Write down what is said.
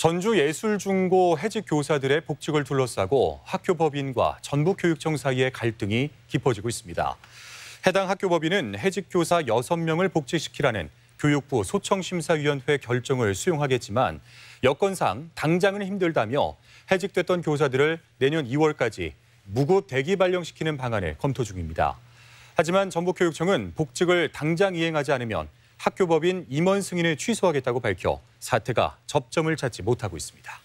전주예술중고 해직 교사들의 복직을 둘러싸고 학교 법인과 전북교육청 사이의 갈등이 깊어지고 있습니다. 해당 학교 법인은 해직 교사 6명을 복직시키라는 교육부 소청심사위원회 결정을 수용하겠지만 여건상 당장은 힘들다며 해직됐던 교사들을 내년 2월까지 무급 대기 발령시키는 방안을 검토 중입니다. 하지만 전북교육청은 복직을 당장 이행하지 않으면 학교법인 임원 승인을 취소하겠다고 밝혀 사태가 접점을 찾지 못하고 있습니다.